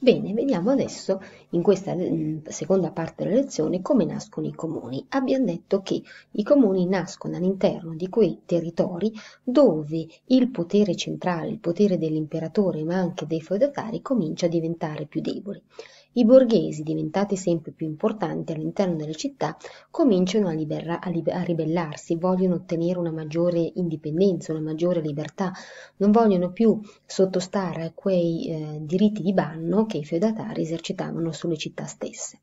Bene, vediamo adesso in questa mm, seconda parte della lezione come nascono i comuni. Abbiamo detto che i comuni nascono all'interno di quei territori dove il potere centrale, il potere dell'imperatore ma anche dei feudatari comincia a diventare più deboli i borghesi, diventati sempre più importanti all'interno delle città, cominciano a, libera- a, liber- a, ribellarsi, vogliono ottenere una maggiore indipendenza, una maggiore libertà, non vogliono più sottostare a quei eh, diritti di banno che i feudatari esercitavano sulle città stesse.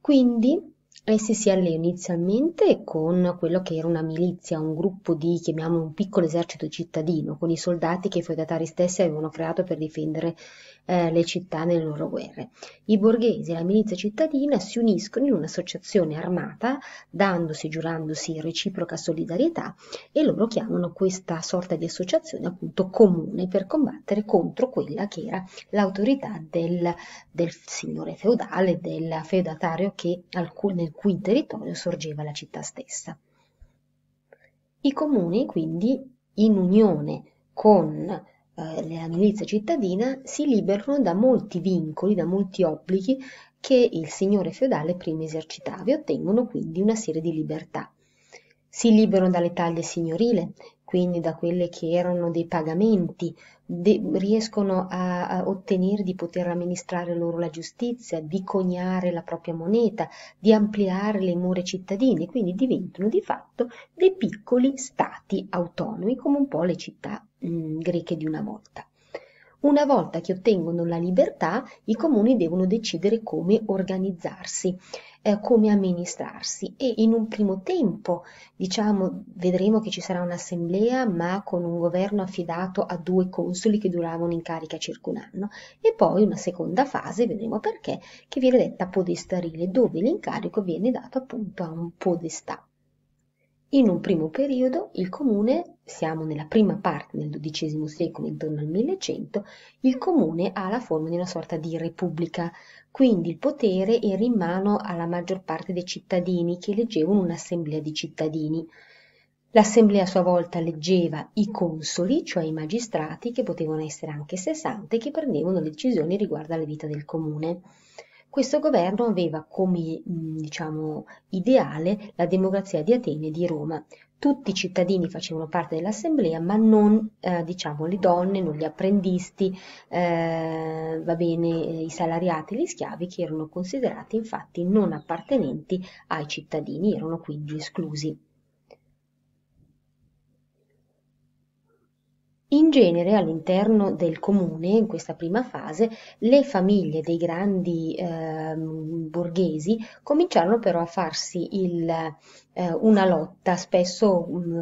Quindi Essi eh, si alleano inizialmente con quello che era una milizia, un gruppo di, chiamiamolo un piccolo esercito cittadino, con i soldati che i feudatari stessi avevano creato per difendere eh, le città nelle loro guerre. I borghesi e la milizia cittadina si uniscono in un'associazione armata, dandosi e giurandosi reciproca solidarietà, e loro chiamano questa sorta di associazione appunto comune per combattere contro quella che era l'autorità del, del signore feudale, del feudatario che alcune cui territorio sorgeva la città stessa. I comuni, quindi, in unione con eh, la milizia cittadina, si liberano da molti vincoli, da molti obblighi che il signore feudale prima esercitava e ottengono quindi una serie di libertà. Si liberano dalle taglie signorile, quindi da quelle che erano dei pagamenti, de, riescono a, a, ottenere di poter amministrare loro la giustizia, di coniare la propria moneta, di ampliare le mura cittadine, quindi diventano di fatto dei piccoli stati autonomi come un po' le città mh, greche di una volta. Una volta che ottengono la libertà, i comuni devono decidere come organizzarsi, eh, come amministrarsi e in un primo tempo, diciamo, vedremo che ci sarà un'assemblea ma con un governo affidato a due consoli che duravano in carica circa un anno e poi una seconda fase, vedremo perché, che viene detta podestarile, dove l'incarico viene dato appunto a un podestà. In un primo periodo il comune, siamo nella prima parte del XII secolo, intorno al 1100, il comune ha la forma di una sorta di repubblica, quindi il potere era in mano alla maggior parte dei cittadini che eleggevano un'assemblea di cittadini. L'assemblea a sua volta leggeva i consoli, cioè i magistrati, che potevano essere anche 60, che prendevano decisioni riguardo alla vita del comune. Questo governo aveva come diciamo, ideale la democrazia di Atene e di Roma. Tutti i cittadini facevano parte dell'assemblea, ma non eh, diciamo, le donne, non gli apprendisti, eh, bene, eh, i salariati, e gli schiavi, che erano considerati infatti non appartenenti ai cittadini, erano quindi esclusi. In genere all'interno del comune, in questa prima fase, le famiglie dei grandi eh, borghesi cominciarono però a farsi il eh, una lotta, spesso mm,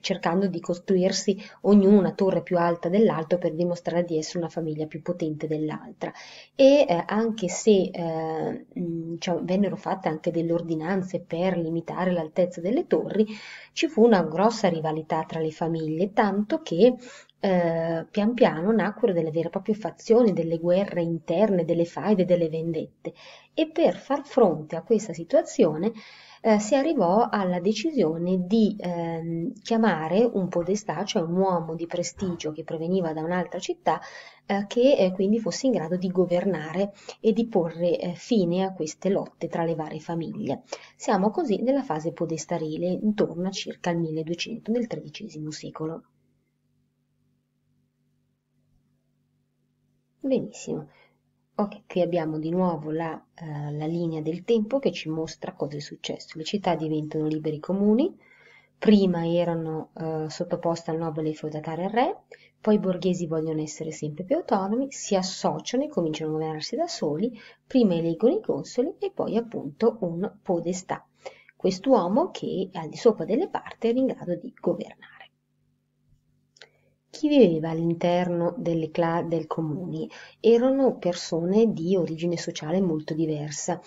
cercando di costruirsi ognuno una torre più alta dell'altro per dimostrare di essere una famiglia più potente dell'altra. E eh, anche se eh, mm, cioè, vennero fatte anche delle ordinanze per limitare l'altezza delle torri, ci fu una grossa rivalità tra le famiglie, tanto che eh, pian piano nacquero delle vere e proprie fazioni, delle guerre interne, delle faide, delle vendette. E per far fronte a questa situazione, eh, si arrivò alla decisione di ehm, chiamare un podestà, cioè un uomo di prestigio che proveniva da un'altra città, eh, che eh, quindi fosse in grado di governare e di porre eh, fine a queste lotte tra le varie famiglie. Siamo così nella fase podestarile, intorno a circa il 1200 nel XIII secolo. Benissimo. Ok, qui abbiamo di nuovo la, eh, la, linea del tempo che ci mostra cosa è successo. Le città diventano liberi comuni, prima erano eh, sottoposte al nobile feudatare al re, poi i borghesi vogliono essere sempre più autonomi, si associano e cominciano a governarsi da soli, prima eleggono i consoli e poi appunto un podestà, quest'uomo che è al di sopra delle parti è in grado di governare. Chi viveva all'interno delle cla- del comuni erano persone di origine sociale molto diversa.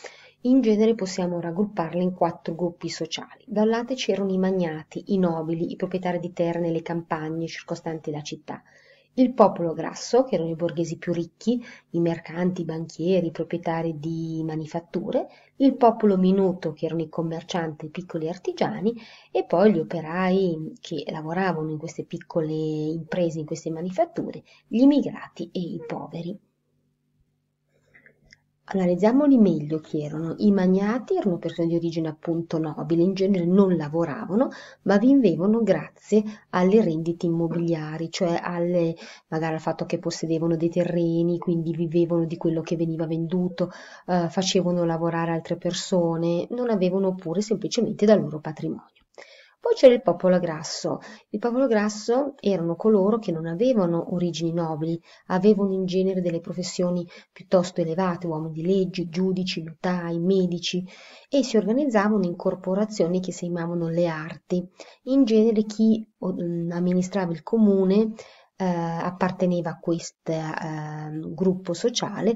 In genere possiamo raggrupparle in quattro gruppi sociali. Da un lato c'erano i magnati, i nobili, i proprietari di terre nelle campagne circostanti la città. Il popolo grasso, che erano i borghesi più ricchi, i mercanti, i banchieri, i proprietari di manifatture, il popolo minuto, che erano i commercianti i piccoli artigiani, e poi gli operai che lavoravano in queste piccole imprese, in queste manifatture, gli immigrati e i poveri. Analizziamoli meglio chi erano. I magnati erano persone di origine appunto nobile, in genere non lavoravano, ma vivevano grazie alle rendite immobiliari, cioè alle, magari al fatto che possedevano dei terreni, quindi vivevano di quello che veniva venduto, eh, facevano lavorare altre persone, non avevano pure semplicemente dal loro patrimonio. Poi c'era il popolo grasso. Il popolo grasso erano coloro che non avevano origini nobili, avevano in genere delle professioni piuttosto elevate, uomini di legge, giudici, notai, medici, e si organizzavano in corporazioni che si chiamavano le arti. In genere chi amministrava il comune eh, apparteneva a questo eh, gruppo sociale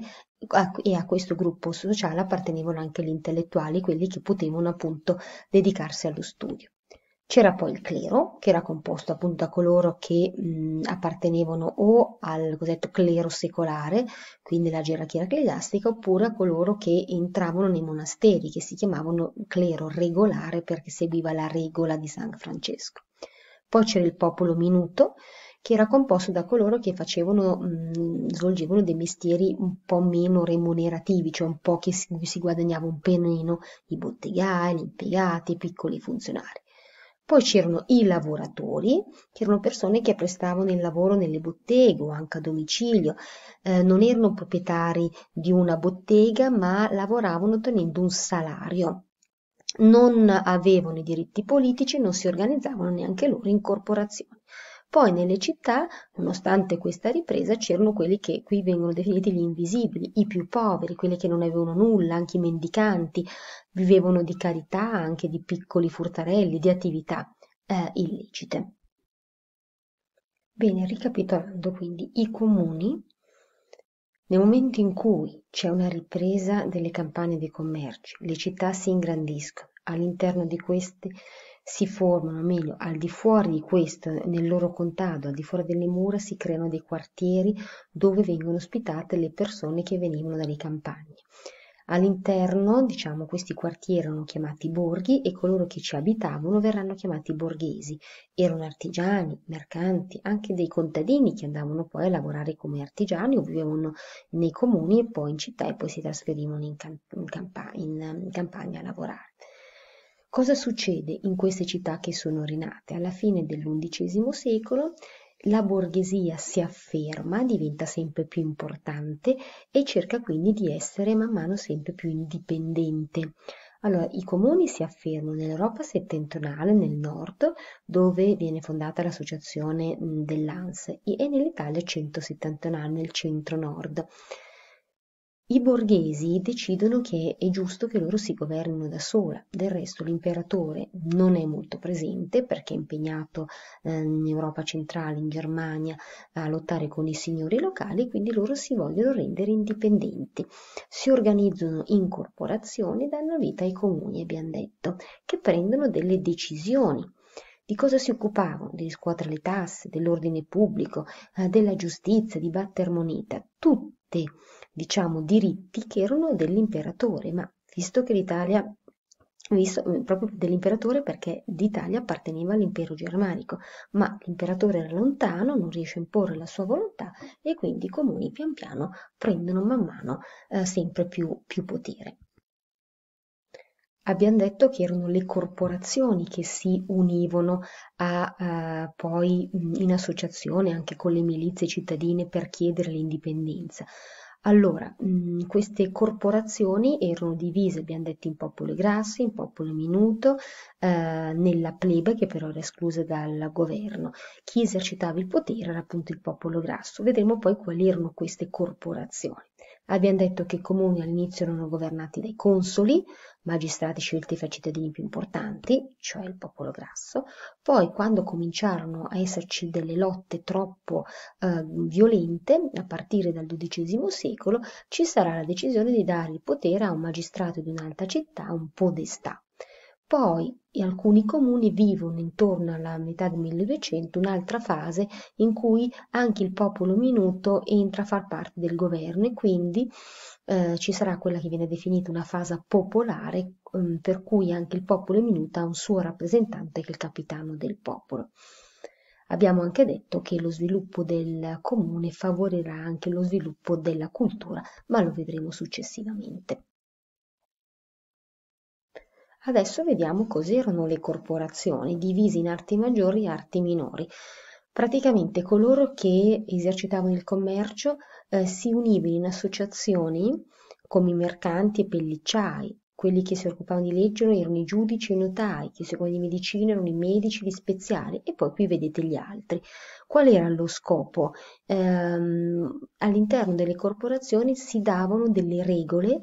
e a questo gruppo sociale appartenevano anche gli intellettuali, quelli che potevano appunto dedicarsi allo studio. C'era poi il clero, che era composto appunto da coloro che mh, appartenevano o al cosiddetto clero secolare, quindi la gerarchia ecclesiastica, oppure a coloro che entravano nei monasteri, che si chiamavano clero regolare perché seguiva la regola di San Francesco. Poi c'era il popolo minuto, che era composto da coloro che facevano, mh, svolgevano dei mestieri un po' meno remunerativi, cioè un po' che si, si guadagnava un penino, i bottegai, gli impiegati, i piccoli funzionari. Poi c'erano i lavoratori, che erano persone che prestavano il lavoro nelle botteghe o anche a domicilio, eh, non erano proprietari di una bottega ma lavoravano ottenendo un salario. Non avevano i diritti politici, non si organizzavano neanche loro in corporazioni. Poi nelle città, nonostante questa ripresa, c'erano quelli che qui vengono definiti gli invisibili, i più poveri, quelli che non avevano nulla, anche i mendicanti, vivevano di carità, anche di piccoli furtarelli, di attività eh, illecite. Bene, ricapitolando quindi, i comuni nel momento in cui c'è una ripresa delle campagne dei commerci, le città si ingrandiscono, all'interno di queste si formano, meglio, al di fuori di questo, nel loro contado, al di fuori delle mura, si creano dei quartieri dove vengono ospitate le persone che venivano dalle campagne. All'interno, diciamo, questi quartieri erano chiamati borghi e coloro che ci abitavano verranno chiamati borghesi. Erano artigiani, mercanti, anche dei contadini che andavano poi a lavorare come artigiani o vivevano nei comuni e poi in città e poi si trasferivano in, camp in, camp in campagna a lavorare. Cosa succede in queste città che sono rinate? Alla fine dell'undicesimo secolo la borghesia si afferma, diventa sempre più importante e cerca quindi di essere man mano sempre più indipendente. Allora, i comuni si affermano nell'Europa settentrionale, nel nord, dove viene fondata l'associazione dell'ANS, e nell'Italia centro-settentrionale, nel centro-nord. I borghesi decidono che è giusto che loro si governino da sola, del resto l'imperatore non è molto presente perché è impegnato eh, in Europa centrale, in Germania, a lottare con i signori locali, quindi loro si vogliono rendere indipendenti. Si organizzano in corporazioni e danno vita ai comuni, abbiamo detto, che prendono delle decisioni. Di cosa si occupavano? Di riscuotere le tasse, dell'ordine pubblico, eh, della giustizia, di batter moneta. Tutto sette, diciamo, diritti che erano dell'imperatore, ma visto che l'Italia Visto, eh, proprio dell'imperatore perché d'Italia apparteneva all'impero germanico, ma l'imperatore era lontano, non riesce a imporre la sua volontà e quindi i comuni pian piano prendono man mano eh, sempre più, più potere. Abbiamo detto che erano le corporazioni che si univano a, eh, poi mm, in associazione anche con le milizie cittadine per chiedere l'indipendenza. Allora, mh, mm, queste corporazioni erano divise, abbiamo detto, in popolo grasso, in popolo minuto, eh, nella plebe che però era esclusa dal governo. Chi esercitava il potere era appunto il popolo grasso. Vedremo poi quali erano queste corporazioni. Abbiamo detto che i comuni all'inizio erano governati dai consoli, magistrati scelti fra i cittadini più importanti, cioè il popolo grasso, poi quando cominciarono a esserci delle lotte troppo eh, violente, a partire dal XII secolo, ci sarà la decisione di dare il potere a un magistrato di un'alta città, un podestà. Poi alcuni comuni vivono intorno alla metà del 1900 un'altra fase in cui anche il popolo minuto entra a far parte del governo e quindi eh, ci sarà quella che viene definita una fase popolare eh, per cui anche il popolo minuto ha un suo rappresentante che è il capitano del popolo. Abbiamo anche detto che lo sviluppo del comune favorirà anche lo sviluppo della cultura, ma lo vedremo successivamente. Adesso vediamo cos'erano le corporazioni, divise in arti maggiori e arti minori. Praticamente coloro che esercitavano il commercio eh, si univano in associazioni come i mercanti e pellicciai, quelli che si occupavano di leggere erano i giudici e i notai, chi si occupava di medicina erano i medici, gli speziali e poi qui vedete gli altri. Qual era lo scopo? Ehm, all'interno delle corporazioni si davano delle regole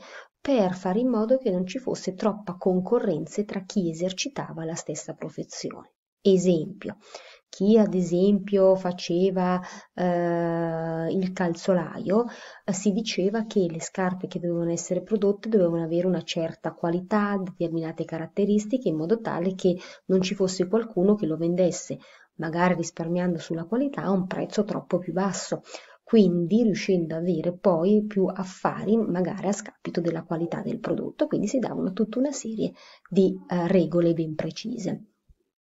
per fare in modo che non ci fosse troppa concorrenza tra chi esercitava la stessa professione. Esempio, chi ad esempio faceva eh, il calzolaio, eh, si diceva che le scarpe che dovevano essere prodotte dovevano avere una certa qualità, determinate caratteristiche, in modo tale che non ci fosse qualcuno che lo vendesse, magari risparmiando sulla qualità, a un prezzo troppo più basso quindi riuscendo ad avere poi più affari magari a scapito della qualità del prodotto, quindi si davano tutta una serie di eh, regole ben precise.